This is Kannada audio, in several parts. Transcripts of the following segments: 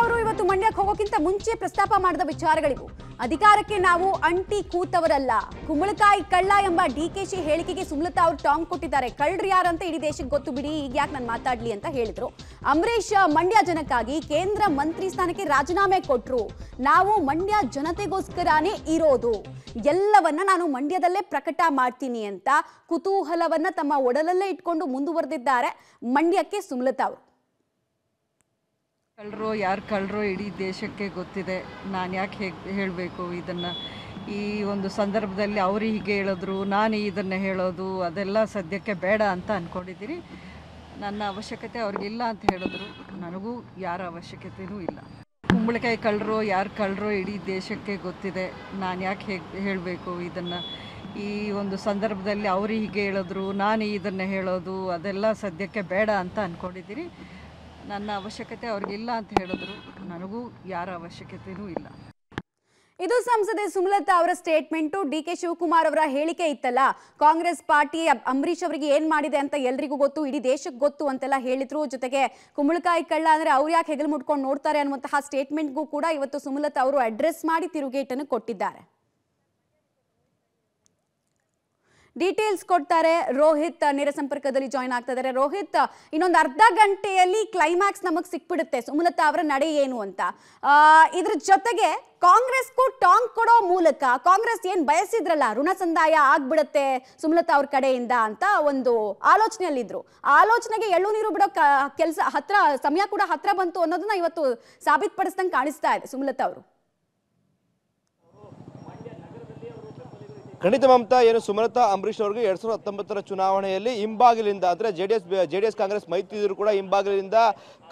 ಅವರು ಇವತ್ತು ಮಂಡ್ಯಕ್ಕೆ ಹೋಗೋಕ್ಕಿಂತ ಮುಂಚೆ ಪ್ರಸ್ತಾಪ ಮಾಡಿದ ವಿಚಾರಗಳಿವು ಅಧಿಕಾರಕ್ಕೆ ನಾವು ಅಂಟಿ ಕೂತವರಲ್ಲ ಕುಂಬಳಕಾಯಿ ಕಳ್ಳ ಎಂಬ ಡಿ ಹೇಳಿಕೆಗೆ ಸುಮಲತಾ ಅವರು ಟಾಂಗ್ ಕೊಟ್ಟಿದ್ದಾರೆ ಕಳ್ಳರು ಯಾರಂತ ಇಡೀ ದೇಶಕ್ಕೆ ಗೊತ್ತು ಬಿಡಿ ಈಗ ಯಾಕೆ ನಾನು ಮಾತಾಡ್ಲಿ ಅಂತ ಹೇಳಿದ್ರು ಅಂಬರೀಶ್ ಮಂಡ್ಯ ಜನಕ್ಕಾಗಿ ಕೇಂದ್ರ ಮಂತ್ರಿ ಸ್ಥಾನಕ್ಕೆ ರಾಜೀನಾಮೆ ಕೊಟ್ರು ನಾವು ಮಂಡ್ಯ ಜನತೆಗೋಸ್ಕರನೇ ಇರೋದು ಎಲ್ಲವನ್ನ ನಾನು ಮಂಡ್ಯದಲ್ಲೇ ಪ್ರಕಟ ಮಾಡ್ತೀನಿ ಅಂತ ಕುತೂಹಲವನ್ನ ತಮ್ಮ ಒಡಲಲ್ಲೇ ಇಟ್ಕೊಂಡು ಮುಂದುವರೆದಿದ್ದಾರೆ ಮಂಡ್ಯಕ್ಕೆ ಸುಮಲತಾ ಅವರು ಕಳ್ಳರು ಯಾರು ಕಳ್ಳರು ಇಡೀ ದೇಶಕ್ಕೆ ಗೊತ್ತಿದೆ ನಾನು ಯಾಕೆ ಹೇಗೆ ಹೇಳಬೇಕು ಇದನ್ನು ಈ ಒಂದು ಸಂದರ್ಭದಲ್ಲಿ ಅವರು ಹೀಗೆ ಹೇಳಿದ್ರು ನಾನು ಇದನ್ನು ಹೇಳೋದು ಅದೆಲ್ಲ ಸದ್ಯಕ್ಕೆ ಬೇಡ ಅಂತ ಅಂದ್ಕೊಂಡಿದ್ದೀನಿ ನನ್ನ ಅವಶ್ಯಕತೆ ಅವ್ರಿಗಿಲ್ಲ ಅಂತ ಹೇಳಿದ್ರು ನನಗೂ ಯಾರ ಅವಶ್ಯಕತೆಯೂ ಇಲ್ಲ ಕುಂಬಳಕಾಯಿ ಕಳ್ಳರು ಯಾರು ಕಳ್ಳರು ಇಡೀ ದೇಶಕ್ಕೆ ಗೊತ್ತಿದೆ ನಾನು ಯಾಕೆ ಹೇಗೆ ಹೇಳಬೇಕು ಇದನ್ನು ಈ ಒಂದು ಸಂದರ್ಭದಲ್ಲಿ ಅವರು ಹೀಗೆ ಹೇಳಿದ್ರು ನಾನು ಇದನ್ನು ಹೇಳೋದು ಅದೆಲ್ಲ ಸದ್ಯಕ್ಕೆ ಬೇಡ ಅಂತ ಅಂದ್ಕೊಂಡಿದ್ದೀನಿ ನನ್ನ ಅವಶ್ಯಕತೆ ಅವ್ರಿಗಿಲ್ಲ ಅಂತ ಹೇಳಿದ್ರು ನನಗೂ ಯಾರ ಅವಶ್ಯಕತೆನೂ ಇಲ್ಲ ಇದು ಸಂಸದೆ ಸುಮಲತಾ ಅವರ ಸ್ಟೇಟ್ಮೆಂಟು ಡಿ ಕೆ ಶಿವಕುಮಾರ್ ಅವರ ಹೇಳಿಕೆ ಇತ್ತಲ್ಲ ಕಾಂಗ್ರೆಸ್ ಪಾರ್ಟಿ ಅಂಬರೀಷ್ ಅವರಿಗೆ ಏನ್ ಮಾಡಿದೆ ಅಂತ ಎಲ್ರಿಗೂ ಗೊತ್ತು ಇಡೀ ದೇಶಕ್ಕೆ ಗೊತ್ತು ಅಂತೆಲ್ಲ ಹೇಳಿದ್ರು ಜೊತೆಗೆ ಕುಂಬಳಕಾಯಿ ಕಳ್ಳ ಅಂದ್ರೆ ಅವ್ರು ಯಾಕೆ ಹೆಗಲು ಮುಟ್ಕೊಂಡು ನೋಡ್ತಾರೆ ಅನ್ನುವಂತಹ ಸ್ಟೇಟ್ಮೆಂಟ್ಗೂ ಕೂಡ ಇವತ್ತು ಸುಮಲತಾ ಅವರು ಅಡ್ರೆಸ್ ಮಾಡಿ ತಿರುಗೇಟನ್ನು ಕೊಟ್ಟಿದ್ದಾರೆ ಡೀಟೇಲ್ಸ್ ಕೊಡ್ತಾರೆ ರೋಹಿತ್ ನೇರ ಸಂಪರ್ಕದಲ್ಲಿ ಜಾಯ್ನ್ ಆಗ್ತಾ ಇದ್ದಾರೆ ರೋಹಿತ್ ಇನ್ನೊಂದು ಅರ್ಧ ಗಂಟೆಯಲ್ಲಿ ಕ್ಲೈಮ್ಯಾಕ್ಸ್ ನಮಗೆ ಸಿಕ್ಬಿಡುತ್ತೆ ಸುಮಲತಾ ಅವರ ನಡೆ ಏನು ಅಂತ ಇದ್ರ ಜೊತೆಗೆ ಕಾಂಗ್ರೆಸ್ಗೂ ಟಾಂಗ್ ಕೊಡೋ ಮೂಲಕ ಕಾಂಗ್ರೆಸ್ ಏನ್ ಬಯಸಿದ್ರಲ್ಲ ಋಣ ಸಂದಾಯ ಆಗ್ಬಿಡುತ್ತೆ ಸುಮಲತಾ ಅವ್ರ ಕಡೆಯಿಂದ ಅಂತ ಒಂದು ಆಲೋಚನೆಯಲ್ಲಿದ್ರು ಆಲೋಚನೆಗೆ ಎಳ್ಳು ನೀರು ಬಿಡೋ ಕೆಲಸ ಹತ್ರ ಸಮಯ ಕೂಡ ಹತ್ರ ಬಂತು ಅನ್ನೋದನ್ನ ಇವತ್ತು ಸಾಬೀತ್ಪಡಿಸ್ದಂಗೆ ಕಾಣಿಸ್ತಾ ಇದೆ ಸುಮಲತಾ ಅವರು ಖಂಡಿತ ಮಮತಾ ಏನು ಸುಮಲತಾ ಅಂಬರೀಷ್ ಅವರಿಗೆ ಎರಡ್ ಸಾವಿರದ ಹತ್ತೊಂಬತ್ತರ ಚುನಾವಣೆಯಲ್ಲಿ ಹಿಂಬಾಗಿಲಿಂದ ಅಂದರೆ J D S J D S Congress ಮೈತ್ರಿ ಇದ್ರು ಕೂಡ ಹಿಂಬಾಗಿಲಿಂದ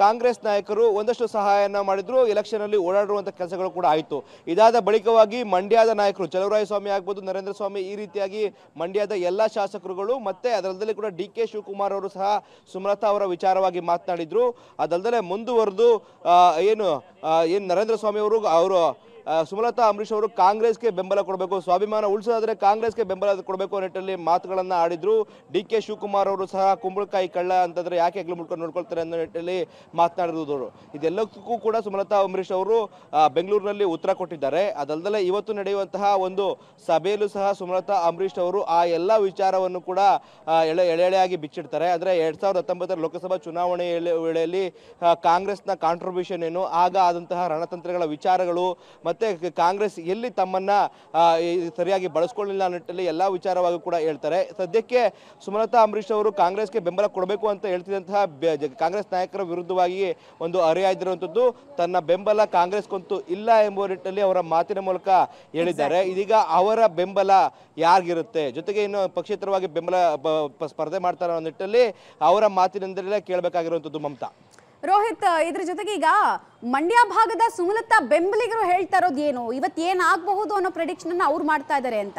ಕಾಂಗ್ರೆಸ್ ನಾಯಕರು ಒಂದಷ್ಟು ಸಹಾಯನ ಮಾಡಿದ್ರು ಎಲೆಕ್ಷನಲ್ಲಿ ಓಡಾಡುವಂಥ ಕೆಲಸಗಳು ಕೂಡ ಆಯಿತು ಇದಾದ ಬಳಿಕವಾಗಿ ಮಂಡ್ಯದ ನಾಯಕರು ಚಲುವರಾಯಸ್ವಾಮಿ ಆಗ್ಬೋದು ನರೇಂದ್ರ ಸ್ವಾಮಿ ಈ ರೀತಿಯಾಗಿ ಮಂಡ್ಯದ ಎಲ್ಲ ಶಾಸಕರುಗಳು ಮತ್ತೆ ಅದರಲ್ಲದಲ್ಲಿ ಕೂಡ ಡಿ ಕೆ ಶಿವಕುಮಾರ್ ಅವರು ಸಹ ಸುಮಲತಾ ಅವರ ವಿಚಾರವಾಗಿ ಮಾತನಾಡಿದ್ರು ಅದಲ್ಲದೆ ಮುಂದುವರೆದು ಏನು ಏನು ನರೇಂದ್ರ ಸ್ವಾಮಿ ಅವರು ಅವರು ಸುಮಲತಾ ಅಂಬರೀಷ್ ಅವರು ಕಾಂಗ್ರೆಸ್ಗೆ ಬೆಂಬಲ ಕೊಡಬೇಕು ಸ್ವಾಭಿಮಾನ ಉಳಿಸೋದಾದ್ರೆ ಕಾಂಗ್ರೆಸ್ಗೆ ಬೆಂಬಲ ಕೊಡಬೇಕು ನಿಟ್ಟಿನಲ್ಲಿ ಮಾತುಗಳನ್ನು ಆಡಿದ್ರು ಡಿ ಕೆ ಶಿವಕುಮಾರ್ ಅವರು ಸಹ ಕುಂಬಳಕಾಯಿ ಕಳ್ಳ ಅಂತಂದ್ರೆ ಯಾಕೆ ಹೆಗ್ಲು ಮುಟ್ಕೊಂಡು ನೋಡ್ಕೊಳ್ತಾರೆ ಅನ್ನೋ ನಿಟ್ಟಲ್ಲಿ ಮಾತನಾಡಿರುವುದು ಇದೆಲ್ಲಕ್ಕೂ ಕೂಡ ಸುಮಲತಾ ಅಂಬರೀಷ್ ಅವರು ಬೆಂಗಳೂರಿನಲ್ಲಿ ಉತ್ತರ ಕೊಟ್ಟಿದ್ದಾರೆ ಅದಲ್ಲದೆ ಇವತ್ತು ನಡೆಯುವಂತಹ ಒಂದು ಸಭೆಯಲ್ಲೂ ಸಹ ಸುಮಲತಾ ಅಂಬರೀಷ್ ಅವರು ಆ ಎಲ್ಲ ವಿಚಾರವನ್ನು ಕೂಡ ಎಳೆ ಎಳೆಯಾಗಿ ಬಿಚ್ಚಿಡ್ತಾರೆ ಅಂದ್ರೆ ಎರಡ್ ಸಾವಿರದ ಹತ್ತೊಂಬತ್ತರ ಲೋಕಸಭಾ ಚುನಾವಣೆ ವೇಳೆಯಲ್ಲಿ ಕಾಂಗ್ರೆಸ್ನ ಕಾಂಟ್ರಿಬ್ಯೂಷನ್ ಏನು ಆಗ ಆದಂತಹ ರಣತಂತ್ರಗಳ ವಿಚಾರಗಳು ಮತ್ತೆ ಕಾಂಗ್ರೆಸ್ ಎಲ್ಲಿ ತಮ್ಮನ್ನ ಸರಿಯಾಗಿ ಬಳಸ್ಕೊಳ್ಳಿಲ್ಲ ಅನ್ನೋ ಎಲ್ಲಾ ಎಲ್ಲ ವಿಚಾರವಾಗಿ ಕೂಡ ಹೇಳ್ತಾರೆ ಸದ್ಯಕ್ಕೆ ಸುಮಲತಾ ಅಂಬರೀಷ್ ಅವರು ಕಾಂಗ್ರೆಸ್ಗೆ ಬೆಂಬಲ ಕೊಡಬೇಕು ಅಂತ ಹೇಳ್ತಿದ್ದಂತಹ ಕಾಂಗ್ರೆಸ್ ನಾಯಕರ ವಿರುದ್ಧವಾಗಿ ಒಂದು ಅರಿಯಾದಿರುವಂಥದ್ದು ತನ್ನ ಬೆಂಬಲ ಕಾಂಗ್ರೆಸ್ಗಂತೂ ಇಲ್ಲ ಎಂಬ ನಿಟ್ಟಲ್ಲಿ ಅವರ ಮಾತಿನ ಮೂಲಕ ಹೇಳಿದ್ದಾರೆ ಇದೀಗ ಅವರ ಬೆಂಬಲ ಯಾರಿಗಿರುತ್ತೆ ಜೊತೆಗೆ ಇನ್ನು ಪಕ್ಷೇತರವಾಗಿ ಬೆಂಬಲ ಸ್ಪರ್ಧೆ ಮಾಡ್ತಾರೆ ಅನ್ನೋ ನಿಟ್ಟಲ್ಲಿ ಅವರ ಮಾತಿನಿಂದಲೇ ಕೇಳಬೇಕಾಗಿರುವಂಥದ್ದು ಮಮತಾ ರೋಹಿತ್ ಇದ್ರ ಜೊತೆಗೆ ಈಗ ಮಂಡ್ಯ ಭಾಗದ ಸುಮಲತಾ ಬೆಂಬಲಿಗರು ಹೇಳ್ತಾ ಇರೋದು ಏನು ಇವತ್ತು ಏನಾಗಬಹುದು ಅನ್ನೋ ಪ್ರೆಡಿಕ್ಷನ್ ಅವ್ರು ಮಾಡ್ತಾ ಇದ್ದಾರೆ ಅಂತ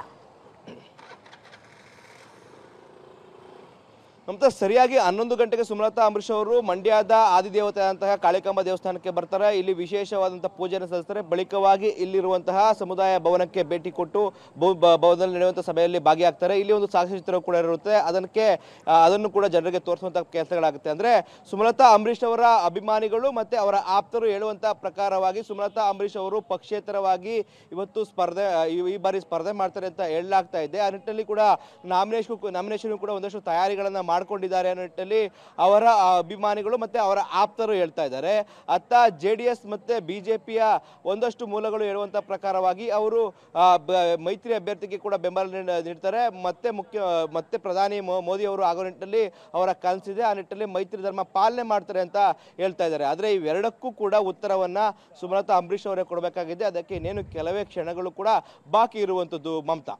ನಮ್ತ ಸರಿಯಾಗಿ ಹನ್ನೊಂದು ಗಂಟೆಗೆ ಸುಮಲತಾ ಅಂಬರೀಷ್ ಅವರು ಮಂಡ್ಯದ ಆದಿದೇವತೆ ಅಂತಹ ಕಾಳಿಕಾಂಬ ದೇವಸ್ಥಾನಕ್ಕೆ ಬರ್ತಾರೆ ಇಲ್ಲಿ ವಿಶೇಷವಾದಂತಹ ಪೂಜೆಯನ್ನು ಸಲ್ಲಿಸ್ತಾರೆ ಬಳಿಕವಾಗಿ ಇಲ್ಲಿರುವಂತಹ ಸಮುದಾಯ ಭವನಕ್ಕೆ ಭೇಟಿ ಕೊಟ್ಟು ಭವನದಲ್ಲಿ ನಡೆಯುವಂತಹ ಸಭೆಯಲ್ಲಿ ಭಾಗಿಯಾಗ್ತಾರೆ ಇಲ್ಲಿ ಒಂದು ಚಿತ್ರ ಕೂಡ ಇರುತ್ತೆ ಅದಕ್ಕೆ ಅದನ್ನು ಕೂಡ ಜನರಿಗೆ ತೋರಿಸುವಂತಹ ಕೆಲಸಗಳಾಗುತ್ತೆ ಅಂದ್ರೆ ಸುಮಲತಾ ಅಂಬರೀಷ್ ಅವರ ಅಭಿಮಾನಿಗಳು ಮತ್ತೆ ಅವರ ಆಪ್ತರು ಹೇಳುವಂತಹ ಪ್ರಕಾರವಾಗಿ ಸುಮಲತಾ ಅಂಬರೀಷ್ ಅವರು ಪಕ್ಷೇತರವಾಗಿ ಇವತ್ತು ಸ್ಪರ್ಧೆ ಈ ಬಾರಿ ಸ್ಪರ್ಧೆ ಮಾಡ್ತಾರೆ ಅಂತ ಹೇಳಲಾಗ್ತಾ ಇದೆ ಆ ನಿಟ್ಟಿನಲ್ಲಿ ಕೂಡ ನಾಮಿನೇಷನ್ ನಾಮಿನೇಷನ್ ಕೂಡ ಒಂದಷ್ಟು ತಯಾರಿಗಳನ್ನ ಮಾಡಿಕೊಂಡಿದ್ದಾರೆ ಅನ್ನೋ ನಿಟ್ಟಿನಲ್ಲಿ ಅವರ ಅಭಿಮಾನಿಗಳು ಮತ್ತು ಅವರ ಆಪ್ತರು ಹೇಳ್ತಾ ಇದ್ದಾರೆ ಅತ್ತ ಜೆ ಡಿ ಎಸ್ ಮತ್ತು ಬಿ ಜೆ ಪಿಯ ಒಂದಷ್ಟು ಮೂಲಗಳು ಹೇಳುವಂಥ ಪ್ರಕಾರವಾಗಿ ಅವರು ಮೈತ್ರಿ ಅಭ್ಯರ್ಥಿಗೆ ಕೂಡ ಬೆಂಬಲ ನೀಡ್ತಾರೆ ಮತ್ತೆ ಮುಖ್ಯ ಮತ್ತೆ ಪ್ರಧಾನಿ ಮೋದಿ ಅವರು ಆಗೋ ನಿಟ್ಟಿನಲ್ಲಿ ಅವರ ಕನಸಿದೆ ಆ ನಿಟ್ಟಿನಲ್ಲಿ ಮೈತ್ರಿ ಧರ್ಮ ಪಾಲನೆ ಮಾಡ್ತಾರೆ ಅಂತ ಹೇಳ್ತಾ ಇದ್ದಾರೆ ಆದರೆ ಇವೆರಡಕ್ಕೂ ಕೂಡ ಉತ್ತರವನ್ನು ಸುಮಲತಾ ಅಂಬರೀಷ್ ಅವರೇ ಕೊಡಬೇಕಾಗಿದೆ ಅದಕ್ಕೆ ಇನ್ನೇನು ಕೆಲವೇ ಕ್ಷಣಗಳು ಕೂಡ ಬಾಕಿ ಇರುವಂಥದ್ದು ಮಮತಾ